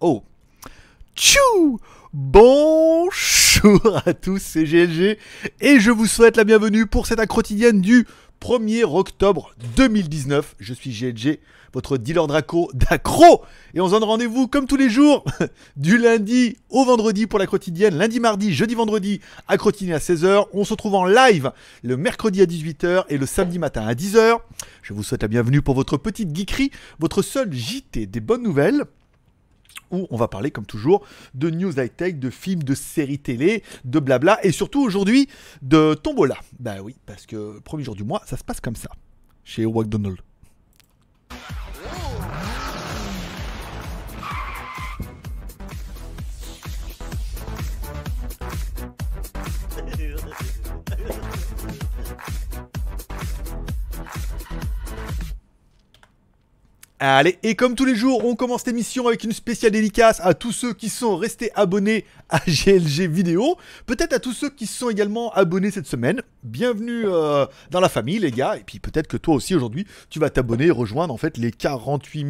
Oh Tchou Bonjour à tous, c'est GLG et je vous souhaite la bienvenue pour cette accrotidienne du 1er octobre 2019. Je suis GLG, votre dealer Draco d'accro. Et on se donne rendez-vous comme tous les jours, du lundi au vendredi pour la quotidienne. Lundi, mardi, jeudi, vendredi à à 16h. On se retrouve en live le mercredi à 18h et le samedi matin à 10h. Je vous souhaite la bienvenue pour votre petite geekerie, votre seul JT des bonnes nouvelles où on va parler, comme toujours, de news high-tech, de films, de séries télé, de blabla, et surtout aujourd'hui de Tombola. Bah oui, parce que premier jour du mois, ça se passe comme ça, chez McDonald's. Allez, et comme tous les jours, on commence l'émission avec une spéciale dédicace à tous ceux qui sont restés abonnés à GLG Vidéo, peut-être à tous ceux qui sont également abonnés cette semaine. Bienvenue euh, dans la famille les gars, et puis peut-être que toi aussi aujourd'hui, tu vas t'abonner et rejoindre en fait les 48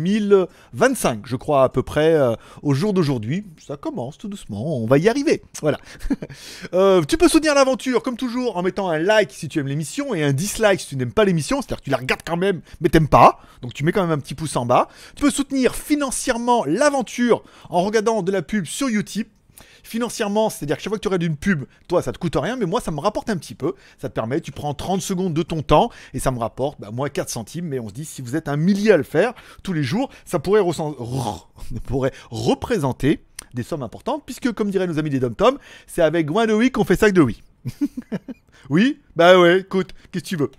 025, je crois à peu près, euh, au jour d'aujourd'hui. Ça commence tout doucement, on va y arriver. Voilà. Euh, tu peux soutenir l'aventure, comme toujours, en mettant un like si tu aimes l'émission et un dislike si tu n'aimes pas l'émission, c'est-à-dire que tu la regardes quand même, mais t'aimes pas, donc tu mets quand même un petit pouce en bas. Tu peux soutenir financièrement l'aventure en regardant de la pub sur Utip. Financièrement, c'est-à-dire que chaque fois que tu regardes une pub, toi ça te coûte rien, mais moi ça me rapporte un petit peu. Ça te permet, tu prends 30 secondes de ton temps et ça me rapporte, bah, moi 4 centimes, mais on se dit si vous êtes un millier à le faire tous les jours, ça pourrait, représenter des sommes importantes, puisque comme diraient nos amis des Dom Tom, c'est avec moins de oui qu'on fait avec de oui. oui, bah ouais, écoute, qu'est-ce que tu veux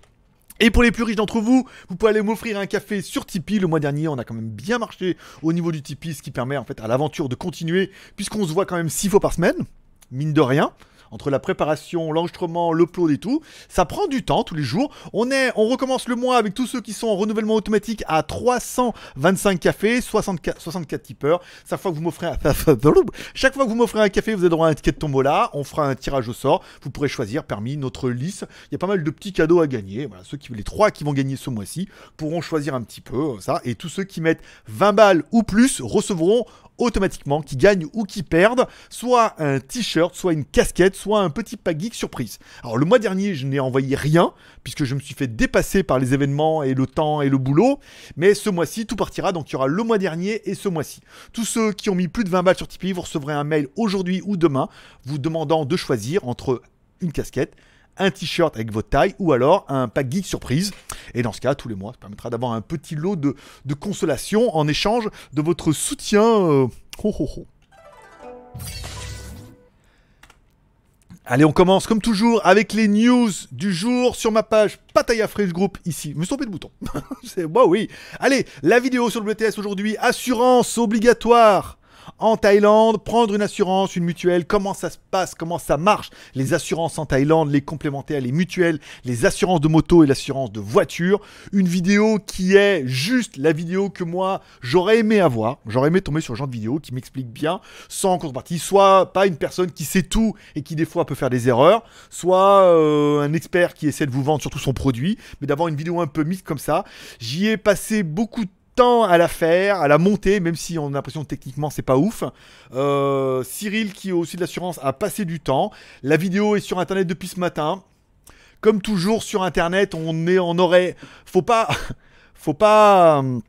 et pour les plus riches d'entre vous, vous pouvez aller m'offrir un café sur Tipeee. Le mois dernier, on a quand même bien marché au niveau du Tipeee, ce qui permet en fait à l'aventure de continuer, puisqu'on se voit quand même 6 fois par semaine, mine de rien entre la préparation, l'enregistrement, l'upload et tout. Ça prend du temps tous les jours. On, est, on recommence le mois avec tous ceux qui sont en renouvellement automatique à 325 cafés, 64, 64 tipeurs. Chaque fois que vous m'offrez un... Chaque fois que vous m'offrez un café, vous avez un ticket de tombola. On fera un tirage au sort. Vous pourrez choisir parmi notre liste. Il y a pas mal de petits cadeaux à gagner. ceux qui, les trois qui vont gagner ce mois-ci pourront choisir un petit peu euh, ça. Et tous ceux qui mettent 20 balles ou plus recevront automatiquement, qui gagnent ou qui perdent, soit un t-shirt, soit une casquette, soit un petit pack geek surprise. Alors le mois dernier, je n'ai envoyé rien, puisque je me suis fait dépasser par les événements et le temps et le boulot, mais ce mois-ci, tout partira, donc il y aura le mois dernier et ce mois-ci. Tous ceux qui ont mis plus de 20 balles sur Tipeee, vous recevrez un mail aujourd'hui ou demain, vous demandant de choisir entre une casquette, un t-shirt avec votre taille ou alors un pack geek surprise. Et dans ce cas, tous les mois, ça permettra d'avoir un petit lot de, consolation en échange de votre soutien. Euh, Allez, on commence comme toujours avec les news du jour sur ma page Pataya Fresh Group ici. Je me suis trompé de bouton. C'est moi, bah oui. Allez, la vidéo sur le BTS aujourd'hui, assurance obligatoire en Thaïlande, prendre une assurance, une mutuelle, comment ça se passe, comment ça marche, les assurances en Thaïlande, les complémentaires, les mutuelles, les assurances de moto et l'assurance de voiture. Une vidéo qui est juste la vidéo que moi j'aurais aimé avoir, j'aurais aimé tomber sur genre de vidéo qui m'explique bien, sans contrepartie, soit pas une personne qui sait tout et qui des fois peut faire des erreurs, soit euh, un expert qui essaie de vous vendre surtout son produit, mais d'avoir une vidéo un peu mixte comme ça. J'y ai passé beaucoup de temps à la faire, à la monter, même si on a l'impression que techniquement c'est pas ouf. Euh, Cyril, qui est aussi de l'assurance, a passé du temps. La vidéo est sur internet depuis ce matin. Comme toujours sur internet, on est en aurait. Faut pas. Faut pas. Euh,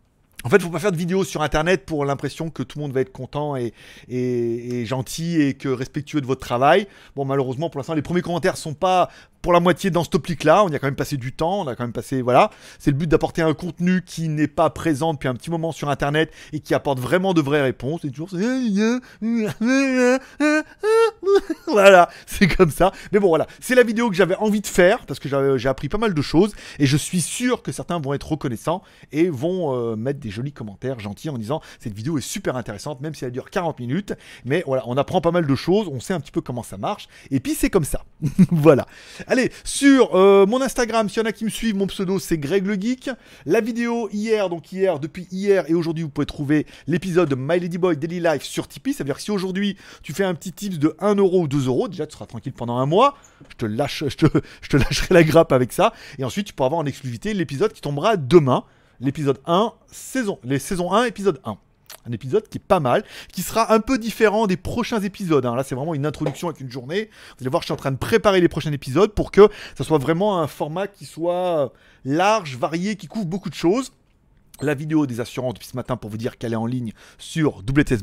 en fait, faut pas faire de vidéos sur internet pour l'impression que tout le monde va être content et, et, gentil et que respectueux de votre travail. Bon, malheureusement, pour l'instant, les premiers commentaires sont pas pour la moitié dans ce topic-là. On y a quand même passé du temps, on a quand même passé. Voilà. C'est le but d'apporter un contenu qui n'est pas présent depuis un petit moment sur Internet et qui apporte vraiment de vraies réponses. Et toujours. Eh, eh, eh, voilà, c'est comme ça. Mais bon, voilà. C'est la vidéo que j'avais envie de faire parce que j'ai appris pas mal de choses et je suis sûr que certains vont être reconnaissants et vont euh, mettre des jolis commentaires gentils en disant cette vidéo est super intéressante, même si elle dure 40 minutes. Mais voilà, on apprend pas mal de choses, on sait un petit peu comment ça marche. Et puis c'est comme ça. voilà. Allez, sur euh, mon Instagram, s'il y en a qui me suivent, mon pseudo c'est Greg le Geek. La vidéo hier, donc hier, depuis hier et aujourd'hui, vous pouvez trouver l'épisode My Lady Boy Daily Life sur Tipeee. Ça veut dire que si aujourd'hui tu fais un petit tips de 1€ ou 2€, déjà tu seras tranquille pendant un mois. Je te, lâche, je, te, lâcherai la grappe avec ça. Et ensuite, tu pourras avoir en exclusivité l'épisode qui tombera demain. L'épisode 1, saison, les saisons 1, épisode 1 un épisode qui est pas mal, qui sera un peu différent des prochains épisodes. Hein. Là, c'est vraiment une introduction avec une journée. Vous allez voir, je suis en train de préparer les prochains épisodes pour que ça soit vraiment un format qui soit large, varié, qui couvre beaucoup de choses. La vidéo des assurances depuis ce matin pour vous dire qu'elle est en ligne sur WTS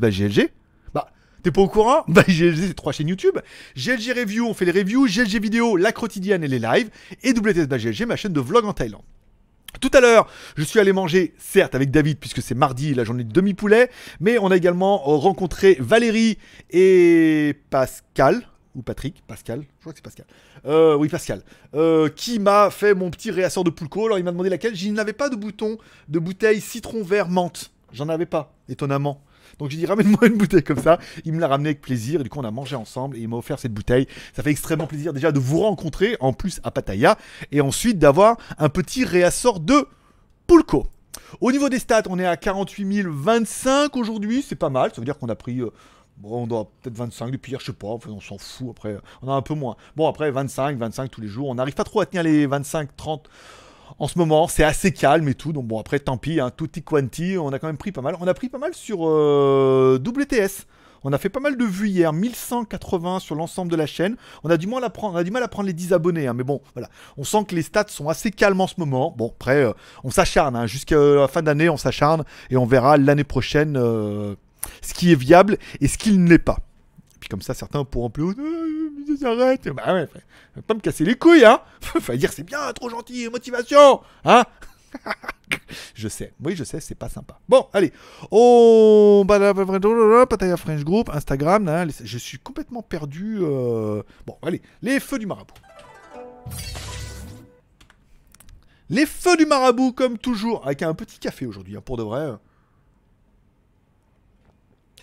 Bah, T'es pas au courant Bah GLG c'est trois chaînes YouTube. GLG Review, on fait les reviews, GLG Vidéo, la quotidienne et les lives, et WTS ma chaîne de vlog en Thaïlande. Tout à l'heure, je suis allé manger, certes, avec David, puisque c'est mardi, la journée de demi-poulet, mais on a également euh, rencontré Valérie et Pascal ou Patrick, Pascal, je crois que c'est Pascal. Euh, oui, Pascal, euh, qui m'a fait mon petit réassort de poulco. Alors il m'a demandé laquelle. Je n'avais pas de bouton de bouteille citron vert menthe. J'en avais pas, étonnamment. Donc j'ai dit ramène-moi une bouteille comme ça. Il me l'a ramené avec plaisir. Et du coup on a mangé ensemble et il m'a offert cette bouteille. Ça fait extrêmement plaisir déjà de vous rencontrer en plus à Pattaya et ensuite d'avoir un petit réassort de Pulco. Au niveau des stats, on est à 48 025 aujourd'hui, c'est pas mal, ça veut dire qu'on a pris euh, Bon, on doit peut-être 25 depuis hier, je sais pas, on s'en fout après, on a un peu moins. Bon, après 25, 25 tous les jours, on n'arrive pas trop à tenir les 25, 30, en ce moment, c'est assez calme et tout. Donc bon, après, tant pis, hein, Tout petit quanti, on a quand même pris pas mal. On a pris pas mal sur euh, WTS. On a fait pas mal de vues hier, 1180 sur l'ensemble de la chaîne. On a du mal à prendre, les 10 abonnés, hein, mais bon, voilà. On sent que les stats sont assez calmes en ce moment. Bon, après, euh, on s'acharne, hein. jusqu'à la fin d'année, on s'acharne et on verra l'année prochaine euh, ce qui est viable et ce qui ne l'est pas. Et puis comme ça, certains pourront plus arrête. Bah ouais, pas me casser les couilles, hein. Faut dire, c'est bien, trop gentil, motivation, hein. je sais, oui, je sais, c'est pas sympa. Bon, allez. Oh, bah, bah, bah, Pataya French Group, Instagram, là, je suis complètement perdu. Euh. Bon, allez, les feux du marabout. Les feux du marabout, comme toujours, avec un petit café aujourd'hui, hein, pour de vrai. Hein.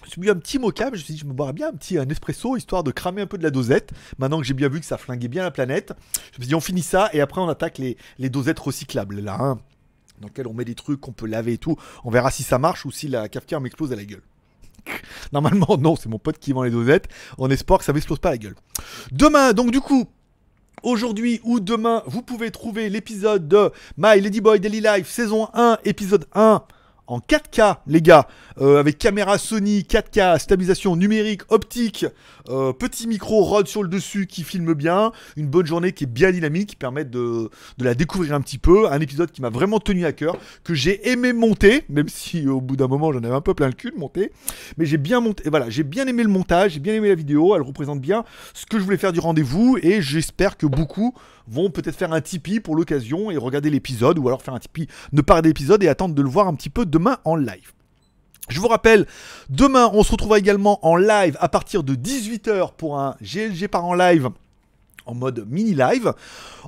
Je me suis mis un petit mocha, je me suis dit, je me boirais bien un petit un espresso, histoire de cramer un peu de la dosette. Maintenant que j'ai bien vu que ça flinguait bien la planète, je me suis dit, on finit ça et après on attaque les, les dosettes recyclables, là, hein, dans lesquelles on met des trucs qu'on peut laver et tout. On verra si ça marche ou si la cafetière m'explose à la gueule. Normalement, non, c'est mon pote qui vend les dosettes. On espère que ça m'explose pas à la gueule. Demain, donc du coup, aujourd'hui ou demain, vous pouvez trouver l'épisode de My Ladyboy Daily Life, saison 1, épisode 1 en 4K, les gars, euh, avec caméra Sony, 4K, stabilisation numérique, optique, euh, petit micro Rode sur le dessus qui filme bien, une bonne journée qui est bien dynamique, qui permet de, de la découvrir un petit peu, un épisode qui m'a vraiment tenu à cœur, que j'ai aimé monter, même si au bout d'un moment j'en avais un peu plein le cul de monter, mais j'ai bien monté, voilà, j'ai bien aimé le montage, j'ai bien aimé la vidéo, elle représente bien ce que je voulais faire du rendez-vous, et j'espère que beaucoup vont peut-être faire un Tipeee pour l'occasion et regarder l'épisode, ou alors faire un Tipeee, ne pas d'épisode et attendre de le voir un petit peu demain en live. Je vous rappelle, demain on se retrouvera également en live à partir de 18h pour un GLG par en live en mode mini live.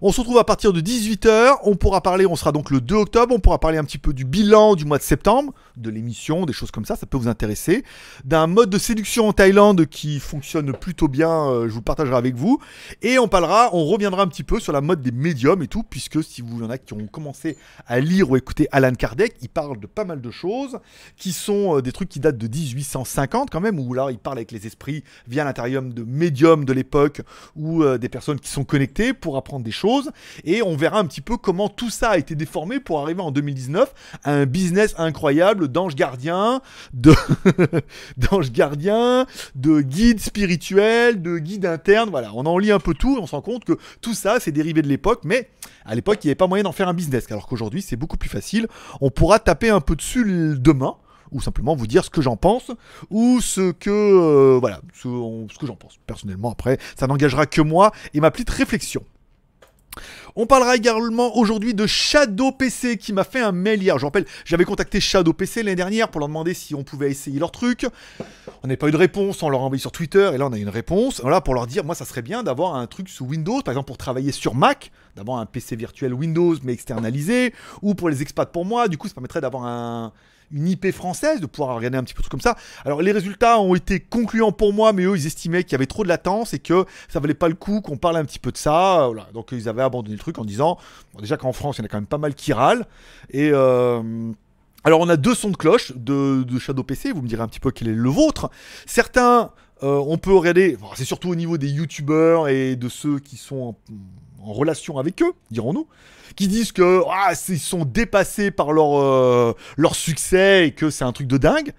On se retrouve à partir de 18h, on pourra parler, on sera donc le 2 octobre, on pourra parler un petit peu du bilan du mois de septembre, de l'émission, des choses comme ça, ça peut vous intéresser, d'un mode de séduction en Thaïlande qui fonctionne plutôt bien, euh, je vous partagerai avec vous, et on parlera, on reviendra un petit peu sur la mode des médiums et tout, puisque si vous y en a qui ont commencé à lire ou écouter Alan Kardec, il parle de pas mal de choses, qui sont euh, des trucs qui datent de 1850 quand même, où là il parle avec les esprits via l'intérieur de médiums de l'époque, ou euh, des personnes qui sont connectés pour apprendre des choses. Et on verra un petit peu comment tout ça a été déformé pour arriver en 2019 à un business incroyable d'ange gardien de d'ange gardien de guide spirituel de guide interne Voilà, on en lit un peu tout et on se rend compte que tout ça, c'est dérivé de l'époque. Mais à l'époque, il n'y avait pas moyen d'en faire un business. Alors qu'aujourd'hui, c'est beaucoup plus facile. On pourra taper un peu dessus demain ou simplement vous dire ce que j'en pense, ou ce que, euh, voilà, ce, que j'en pense. Personnellement, après, ça n'engagera que moi et ma petite réflexion. On parlera également aujourd'hui de Shadow PC qui m'a fait un mail hier. Je rappelle, j'avais contacté Shadow PC l'année dernière pour leur demander si on pouvait essayer leur truc. On n'a pas eu de réponse, on leur a envoyé sur Twitter et là on a eu une réponse. Voilà, pour leur dire, moi ça serait bien d'avoir un truc sous Windows, par exemple pour travailler sur Mac, d'avoir un PC virtuel Windows mais externalisé, ou pour les expats pour moi, du coup ça permettrait d'avoir un, une IP française, de pouvoir regarder un petit peu tout comme ça. Alors les résultats ont été concluants pour moi, mais eux ils estimaient qu'il y avait trop de latence et que ça valait pas le coup qu'on parle un petit peu de ça. Donc ils avaient abandonné le truc en disant déjà qu'en France il y en a quand même pas mal qui râlent et euh, alors on a deux sons de cloche de, Shadow PC, vous me direz un petit peu quel est le vôtre. Certains, euh, on peut regarder, c'est surtout au niveau des youtubeurs et de ceux qui sont en relation avec eux, dirons-nous, qui disent que ah, ils sont dépassés par leur, euh, leur succès et que c'est un truc de dingue,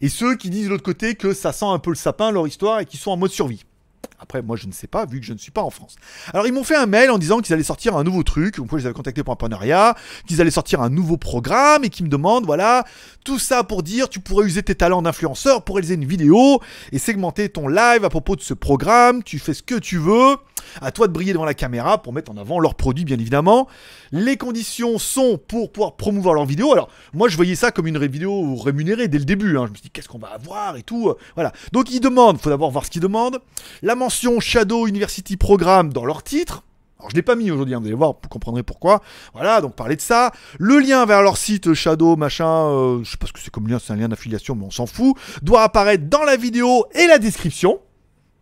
et ceux qui disent de l'autre côté que ça sent un peu le sapin, leur histoire, et qui sont en mode survie. Après, moi, je ne sais pas, vu que je ne suis pas en France. Alors, ils m'ont fait un mail en disant qu'ils allaient sortir un nouveau truc. Donc, je les avais contactés pour un partenariat, qu'ils allaient sortir un nouveau programme et qu'ils me demandent, voilà, tout ça pour dire, tu pourrais user tes talents d'influenceur pour réaliser une vidéo et segmenter ton live à propos de ce programme. Tu fais ce que tu veux. À toi de briller devant la caméra pour mettre en avant leurs produits, bien évidemment. Les conditions sont pour pouvoir promouvoir Leur vidéos. Alors, moi, je voyais ça comme une vidéo rémunérée dès le début. Hein. Je me suis dit, qu'est-ce qu'on va avoir et tout. Euh, voilà. Donc, ils demandent, faut d'abord voir ce qu'ils demandent. La Shadow University Programme dans leur titre. Alors, je l'ai pas mis aujourd'hui, hein, vous allez voir, vous comprendrez pourquoi. Voilà, donc parler de ça. Le lien vers leur site Shadow, machin, euh, je sais pas ce que c'est comme lien, c'est un lien d'affiliation, mais on s'en fout, doit apparaître dans la vidéo et la description.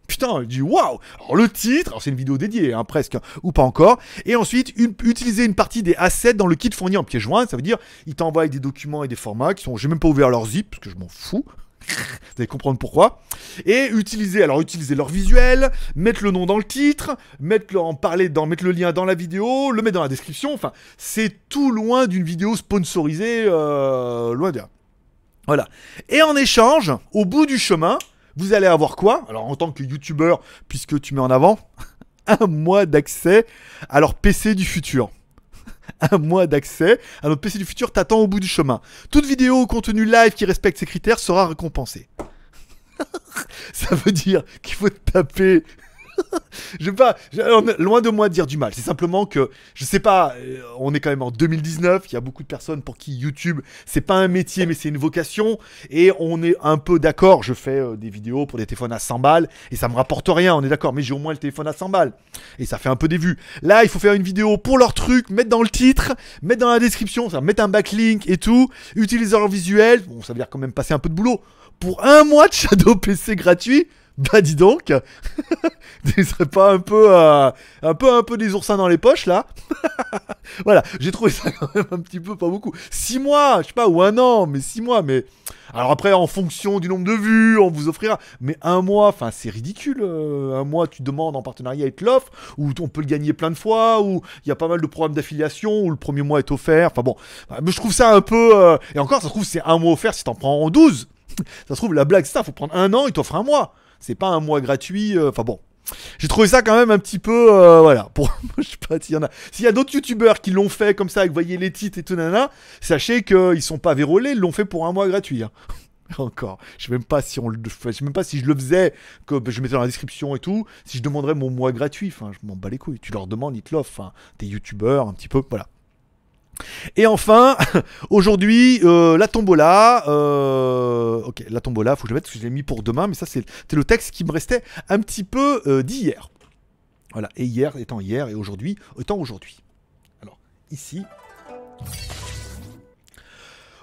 Putain, dit waouh Alors le titre, alors c'est une vidéo dédiée, hein, presque, hein, ou pas encore. Et ensuite, utiliser une partie des assets dans le kit fourni en pièce jointe, ça veut dire, ils t'envoient des documents et des formats qui sont, j'ai même pas ouvert leur zip, parce que je m'en fous. Vous allez comprendre pourquoi. Et utiliser, alors utiliser leur visuel, mettre le nom dans le titre, mettre le, en parler mettre le lien dans la vidéo, le mettre dans la description. Enfin, c'est tout loin d'une vidéo sponsorisée, euh, loin de Voilà. Et en échange, au bout du chemin, vous allez avoir quoi Alors en tant que youtubeur, puisque tu mets en avant, un mois d'accès à leur PC du futur. un mois d'accès à notre PC du futur t'attend au bout du chemin. Toute vidéo ou contenu live qui respecte ces critères sera récompensée. Ça veut dire qu'il faut taper je vais pas, euh, loin de moi de dire du mal. C'est simplement que, je sais pas, euh, on est quand même en 2019, il y a beaucoup de personnes pour qui YouTube, c'est pas un métier, mais c'est une vocation. Et on est un peu d'accord. Je fais euh, des vidéos pour des téléphones à 100 balles et ça me rapporte rien, on est d'accord. Mais j'ai au moins le téléphone à 100 balles et ça fait un peu des vues. Là, il faut faire une vidéo pour leur truc, mettre dans le titre, mettre dans la description, ça, mettre un backlink et tout, utiliser leur visuel. Bon, ça veut dire quand même passer un peu de boulot. Pour un mois de Shadow PC gratuit, bah dis donc, ne serais pas un peu, euh, un peu, un peu des oursins dans les poches là Voilà, j'ai trouvé ça quand même un petit peu pas beaucoup. Six mois, je sais pas, ou un an, mais six mois. Mais alors après, en fonction du nombre de vues, on vous offrira. Mais un mois, enfin c'est ridicule. Euh, un mois, tu demandes en partenariat avec l'offre, ou on peut le gagner plein de fois, ou il y a pas mal de programmes d'affiliation où le premier mois est offert. Enfin bon, bah, mais je trouve ça un peu. Euh, et encore, ça se trouve c'est un mois offert si t'en prends en 12 ça se trouve, la blague, ça, faut prendre un an, il t'offre un mois. C'est pas un mois gratuit. Euh, enfin bon, j'ai trouvé ça quand même un petit peu, euh, voilà, pour, je sais pas s'il y en a, s'il y a d'autres youtubeurs qui l'ont fait comme ça, avec vous voyez les titres et tout, nanana, sachez qu'ils euh, sont pas vérolés, ils l'ont fait pour un mois gratuit, hein. Encore, je sais même pas si on le, je sais même pas si je le faisais, que bah, je mettais dans la description et tout, si je demanderais mon mois gratuit, enfin, je m'en bats les couilles, tu leur demandes, ils te l'offrent, hein. t'es un petit peu, voilà. Et enfin, aujourd'hui, euh, la tombola. Euh, ok, la tombola, faut que je mette parce que je l'ai mis pour demain, mais ça, c'est le texte qui me restait un petit peu euh, d'hier. Voilà, et hier étant hier, et aujourd'hui étant aujourd'hui. Alors, ici.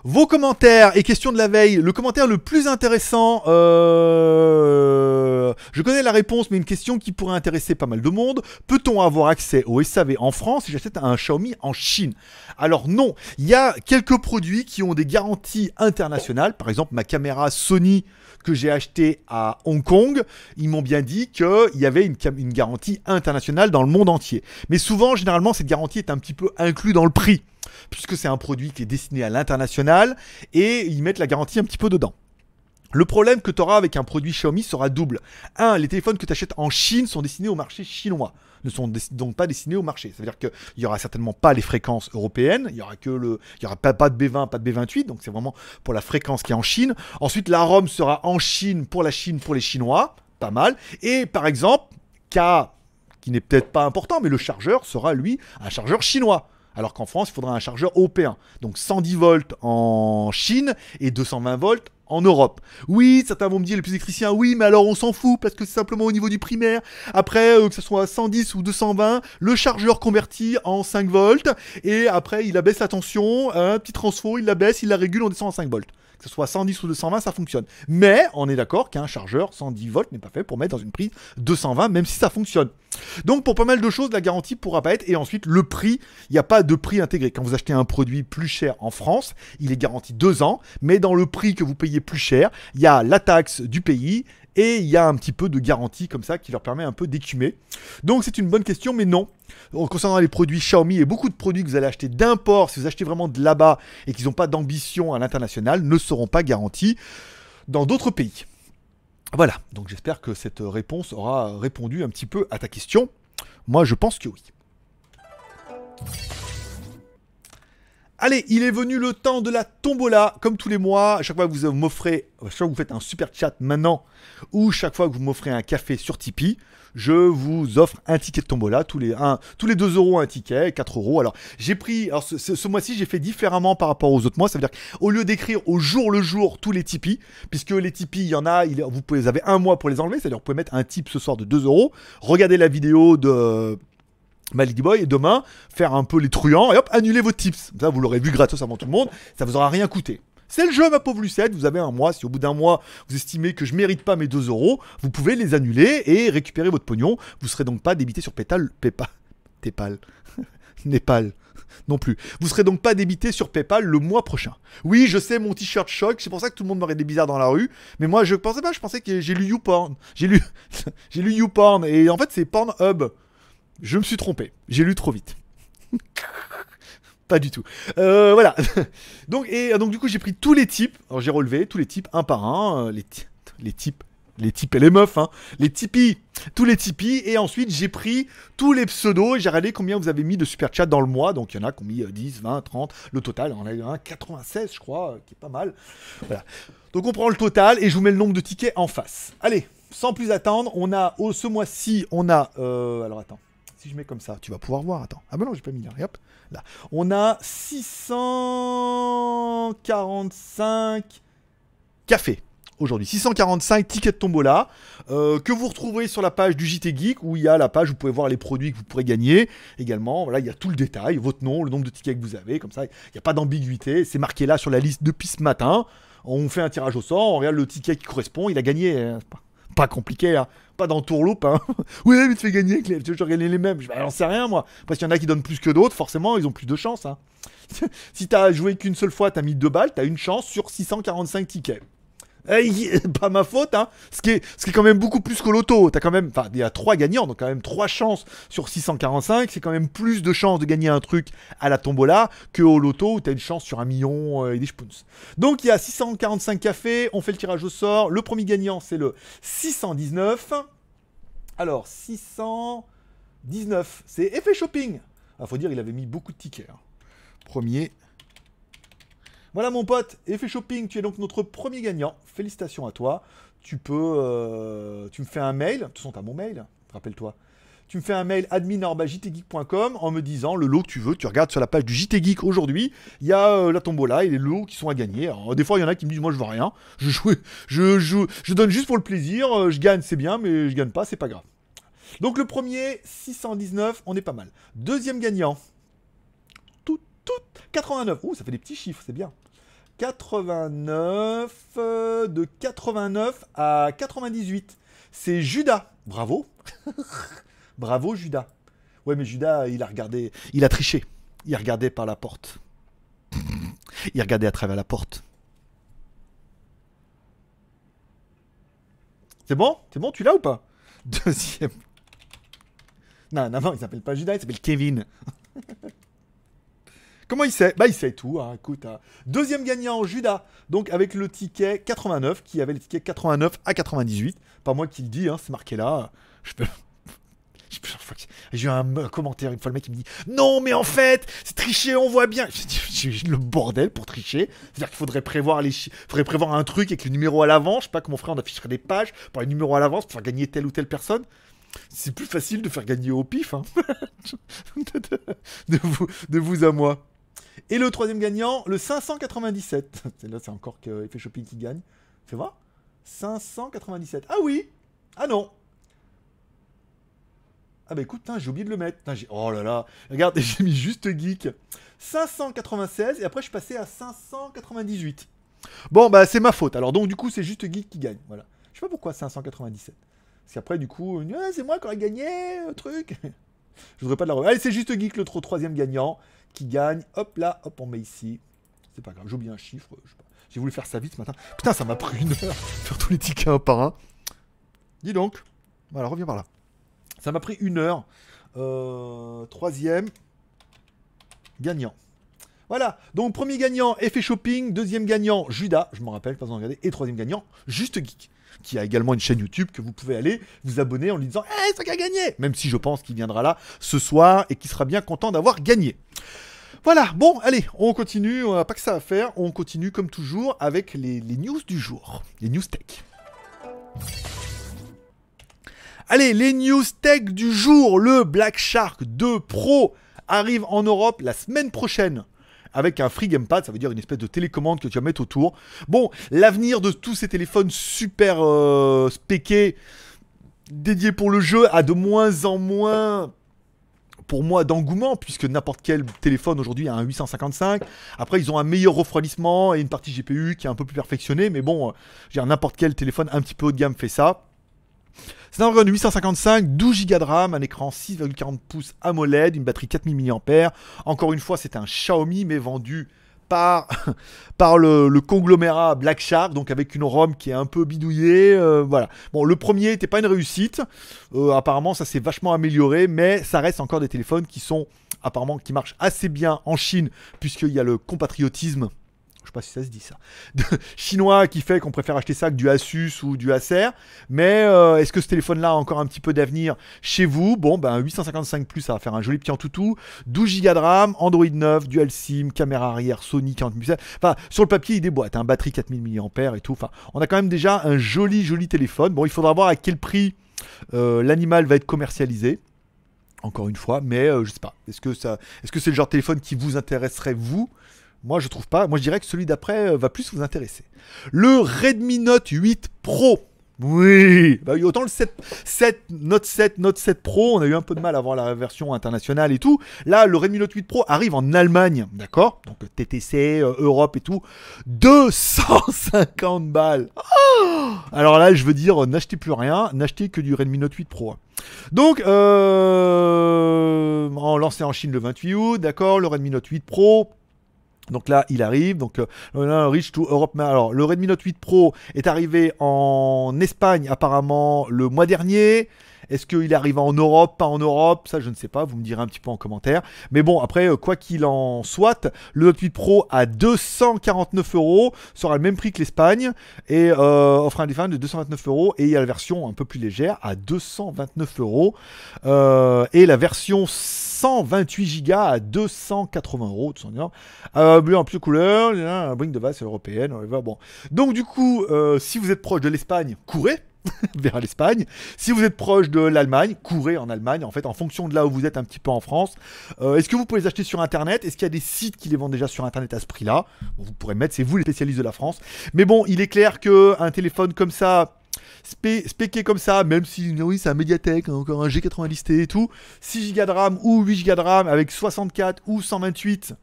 Vos commentaires et questions de la veille. Le commentaire le plus intéressant, euh... je connais la réponse, mais une question qui pourrait intéresser pas mal de monde. Peut-on avoir accès au SAV en France si j'achète un Xiaomi en Chine Alors non, il y a quelques produits qui ont des garanties internationales. Par exemple, ma caméra Sony que j'ai acheté à Hong Kong, ils m'ont bien dit qu'il y avait une, une garantie internationale dans le monde entier. Mais souvent, généralement, cette garantie est un petit peu inclue dans le prix puisque c'est un produit qui est destiné à l'international, et ils mettent la garantie un petit peu dedans. Le problème que tu auras avec un produit Xiaomi sera double. Un, Les téléphones que tu achètes en Chine sont destinés au marché chinois, ne sont donc pas destinés au marché. cest à dire qu'il n'y aura certainement pas les fréquences européennes, il n'y aura, que aura pas, pas, de B20, pas de B28, donc c'est vraiment pour la fréquence qui est en Chine. Ensuite, la ROM sera en Chine pour la Chine, pour les Chinois, pas mal. Et par exemple, K, qui n'est peut-être pas important, mais le chargeur sera lui un chargeur chinois alors qu'en France, il faudra un chargeur OP1. Donc 110 volts en Chine et 220 volts en Europe. Oui, certains vont me dire, les plus électriciens, oui, mais alors on s'en fout, parce que c'est simplement au niveau du primaire. Après, euh, que ce soit 110 ou 220, le chargeur convertit en 5 volts, et après, il abaisse la tension, un hein, petit transfo, il la baisse, il la régule, on descend à 5 volts que ce soit 110 ou 220, ça fonctionne. Mais on est d'accord qu'un chargeur 110 volts n'est pas fait pour mettre dans une prise 220, même si ça fonctionne. Donc pour pas mal de choses, la garantie pourra pas être. Et ensuite, le prix, il n'y a pas de prix intégré. Quand vous achetez un produit plus cher en France, il est garanti 2 ans, mais dans le prix que vous payez plus cher, il y a la taxe du pays, et il y a un petit peu de garantie comme ça qui leur permet un peu d'écumer. Donc c'est une bonne question, mais non. Concernant les produits Xiaomi et beaucoup de produits que vous allez acheter d'import, si vous achetez vraiment de là-bas et qu'ils n'ont pas d'ambition à l'international, ne seront pas garantis dans d'autres pays. Voilà, donc j'espère que cette réponse aura répondu un petit peu à ta question. Moi je pense que oui. Allez, il est venu le temps de la tombola, comme tous les mois. chaque fois que vous m'offrez, chaque fois que vous faites un super chat maintenant, ou chaque fois que vous m'offrez un café sur Tipeee, je vous offre un ticket de tombola, tous les, un, tous les 2 euros un ticket, 4 euros. Alors, j'ai pris, alors ce, mois-ci, j'ai fait différemment par rapport aux autres mois. Ça veut dire qu'au lieu d'écrire au jour le jour tous les Tipeee, puisque les Tipeee, il y en a, vous, pouvez, avez un mois pour les enlever, c'est-à-dire vous pouvez mettre un type ce soir de 2 euros, regardez la vidéo de Malady Boy et demain faire un peu les truands et hop annuler vos tips. Ça vous l'aurez vu gratos avant tout le monde, ça vous aura rien coûté. C'est le jeu, ma pauvre Lucette. Vous avez un mois. Si au bout d'un mois, vous estimez que je mérite pas mes 2 euros, vous pouvez les annuler et récupérer votre pognon. Vous serez donc pas débité sur Paypal. Paypal. Nepal. Nepal non plus. Vous serez donc pas débité sur PayPal le mois prochain. Oui, je sais, mon t-shirt choc, c'est pour ça que tout le monde m'aurait des bizarres dans la rue, mais moi je pensais pas, je pensais que j'ai lu YouPorn. J'ai lu j'ai lu YouPorn et en fait c'est Pornhub. Je me suis trompé. J'ai lu trop vite. pas du tout. Euh, voilà. donc, et, donc, du coup, j'ai pris tous les types. Alors, j'ai relevé tous les types, un par un. Euh, les, les types. Les types et les meufs, hein. Les tipis. Tous les tipis. Et ensuite, j'ai pris tous les pseudos j'ai regardé combien vous avez mis de super chat dans le mois. Donc, il y en a qui ont mis 10, 20, 30. Le total, on a eu un 96, je crois, euh, qui est pas mal. Voilà. Donc, on prend le total et je vous mets le nombre de tickets en face. Allez, sans plus attendre, on a, oh, ce mois-ci, on a, alors attends. Si je mets comme ça, tu vas pouvoir voir. Attends. Ah ben non, j'ai pas mis là. Hop. Là. On a 645 cafés aujourd'hui. 645 tickets de tombola euh, que vous retrouverez sur la page du JT Geek où il y a la page où vous pouvez voir les produits que vous pourrez gagner. Également, voilà, il y a tout le détail, votre nom, le nombre de tickets que vous avez, comme ça, il n'y a pas d'ambiguïté. C'est marqué là sur la liste depuis ce matin. On fait un tirage au sort, on regarde le ticket qui correspond, il a gagné. Hein, pas compliqué, hein. Pas dans tourloupe, hein. oui, mais tu fais gagner avec les. Je les mêmes. Bah, j'en sais rien, moi. Parce qu'il y en a qui donnent plus que d'autres, forcément, ils ont plus de chance, hein. si t'as joué qu'une seule fois, t'as mis deux balles, t'as une chance sur 645 tickets. Eh, pas ma faute, hein. Ce qui est, ce qui est quand même beaucoup plus que loto, quand même, enfin, il y a trois gagnants, donc quand même trois chances sur 645. C'est quand même plus de chances de gagner un truc à la tombola que au loto où t'as une chance sur un million euh, et des spoons. Donc il y a 645 cafés. On fait le tirage au sort. Le premier gagnant, c'est le 619. Alors 619, c'est effet shopping. Il ah, faut dire, il avait mis beaucoup de tickets. Hein. Premier voilà mon pote, Effet Shopping, tu es donc notre premier gagnant. Félicitations à toi. Tu peux... Euh, tu me fais un mail. De toute façon, t'as mon mail, rappelle-toi. Tu me fais un mail admin.jtgeek.com en me disant le lot que tu veux. Tu regardes sur la page du JT Geek aujourd'hui. Il y a euh, la tombola et les lots qui sont à gagner. des fois, il y en a qui me disent moi je veux rien. Je joue, je, joue, je donne juste pour le plaisir. Euh, je gagne, c'est bien, mais je gagne pas, c'est pas grave. Donc le premier, 619, on est pas mal. Deuxième gagnant, 89. Ouh, ça fait des petits chiffres, c'est bien. 89 euh, de 89 à 98. C'est Judas. Bravo. Bravo Judas. Ouais, mais Judas, il a regardé, il a triché. Il regardait regardé par la porte. Il regardait à travers la porte. C'est bon C'est bon, tu l'as ou pas Deuxième. Non, non, non, il s'appelle pas Judas, il s'appelle Kevin. Comment il sait Bah, il sait tout. Hein, écoute, hein. deuxième gagnant, Judas. Donc, avec le ticket 89, qui avait le ticket 89 à 98. Pas moi qui le dis, hein, c'est marqué là. Je peux. J'ai eu un, commentaire une fois le mec qui me dit non mais en fait c'est triché on voit bien j'ai le bordel pour tricher c'est à dire qu'il faudrait prévoir faudrait prévoir un truc avec le numéro à l'avance. je sais pas comment on frère on afficherait des pages pour les numéros à l'avance pour faire gagner telle ou telle personne c'est plus facile de faire gagner au pif vous, de vous à moi et le troisième gagnant, le 597. là, c'est encore que Effet Shopping qui gagne. Fais voir. 597. Ah oui Ah non ah bah écoute, hein, j'ai oublié de le mettre. oh là là, regarde, j'ai mis juste geek. 596 et après je suis passé à 598. Bon bah c'est ma faute. Alors donc du coup c'est juste geek qui gagne. Voilà. Je sais pas pourquoi 597. Parce qu'après du coup, c'est moi qui aurais gagné le euh, truc. je voudrais pas de la remettre. Allez, c'est juste geek le troisième gagnant qui gagne. Hop là, hop, on met ici. C'est pas grave, j'oublie un chiffre. J'ai voulu faire ça vite ce matin. Putain, ça m'a pris une heure faire tous les tickets un par un. Dis donc. Voilà, reviens par là. Ça m'a pris une heure. Euh, troisième. Gagnant. Voilà. Donc, premier gagnant, effet shopping. Deuxième gagnant, Judas. Je m'en rappelle, pas besoin de regarder. Et troisième gagnant, Juste Geek. Qui a également une chaîne YouTube que vous pouvez aller vous abonner en lui disant Hé, eh, ça qui a gagné Même si je pense qu'il viendra là ce soir et qu'il sera bien content d'avoir gagné. Voilà, bon, allez, on continue, on n'a pas que ça à faire, on continue comme toujours avec les, les news du jour, les news tech. Allez, les news tech du jour, le Black Shark 2 Pro arrive en Europe la semaine prochaine avec un free gamepad, ça veut dire une espèce de télécommande que tu vas mettre autour. Bon, l'avenir de tous ces téléphones super euh, spéqués, dédiés pour le jeu, a de moins en moins pour moi d'engouement puisque n'importe quel téléphone aujourd'hui a un 855. Après ils ont un meilleur refroidissement et une partie GPU qui est un peu plus perfectionnée mais bon, euh, n'importe quel téléphone un petit peu haut de gamme fait ça. C'est un 855, 12 Go de RAM, un écran 6,40 pouces AMOLED, une batterie 4000 mAh. Encore une fois, c'est un Xiaomi, mais vendu par, par le, conglomérat Black Shark, donc avec une ROM qui est un peu bidouillée. Euh, voilà. Bon, le premier n'était pas une réussite. Euh, apparemment, ça s'est vachement amélioré, mais ça reste encore des téléphones qui sont apparemment qui marchent assez bien en Chine, puisqu'il y a le compatriotisme je sais pas si ça se dit ça, chinois qui fait qu'on préfère acheter ça que du Asus ou du Acer. Mais euh, est-ce que ce téléphone-là a encore un petit peu d'avenir chez vous Bon, ben 855 plus, ça va faire un joli petit entoutou. 12 Go de RAM, Android 9, dual SIM, caméra arrière, Sony 40 Enfin, sur le papier, il déboîte, Un hein. batterie 4000 mAh et tout. Enfin, on a quand même déjà un joli, joli téléphone. Bon, il faudra voir à quel prix euh, l'animal va être commercialisé encore une fois, mais je euh, je sais pas. Est-ce que est-ce que c'est le genre de téléphone qui vous intéresserait vous moi, je trouve pas. Moi, je dirais que celui d'après euh, va plus vous intéresser. Le Redmi Note 8 Pro. Bah oui, autant le 7, 7, Note 7, Note 7 Pro, on a eu un peu de mal à avoir la version internationale et tout. Là, le Redmi Note 8 Pro arrive en Allemagne, d'accord Donc euh, TTC, euh, Europe et tout. 250 balles. Ah Alors là, je veux dire, n'achetez plus rien, n'achetez que du Redmi Note 8 Pro. Hein. Donc, euh, lancé en Chine le 28 août, d'accord Le Redmi Note 8 Pro, donc là, il arrive. Donc, euh, Reach to Europe. Alors, le Redmi Note 8 Pro est arrivé en Espagne apparemment le mois dernier. Est-ce qu'il arrive en Europe, pas en Europe Ça, je ne sais pas. Vous me direz un petit peu en commentaire. Mais bon, après, euh, quoi qu'il en soit, le Note 8 Pro à 249 euros sera le même prix que l'Espagne et euh, offre un défunt de 229 euros. Et il y a la version un peu plus légère à 229 euros euh, et la version 128 Go à 280 euros, tout euh, bleu en plus couleur, un de base européenne. Bon. Donc du coup, euh, si vous êtes proche de l'Espagne, courez vers l'Espagne. Si vous êtes proche de l'Allemagne, courez en Allemagne, en fait, en fonction de là où vous êtes un petit peu en France. Euh, est-ce que vous pouvez les acheter sur Internet Est-ce qu'il y a des sites qui les vendent déjà sur Internet à ce prix-là Vous pourrez mettre, c'est vous les spécialistes de la France. Mais bon, il est clair qu'un téléphone comme ça, spéqué comme ça, même si oui, c'est un médiathèque, hein, encore un g 80 listé et tout, 6 Go de RAM ou 8 Go de RAM avec 64 ou 128.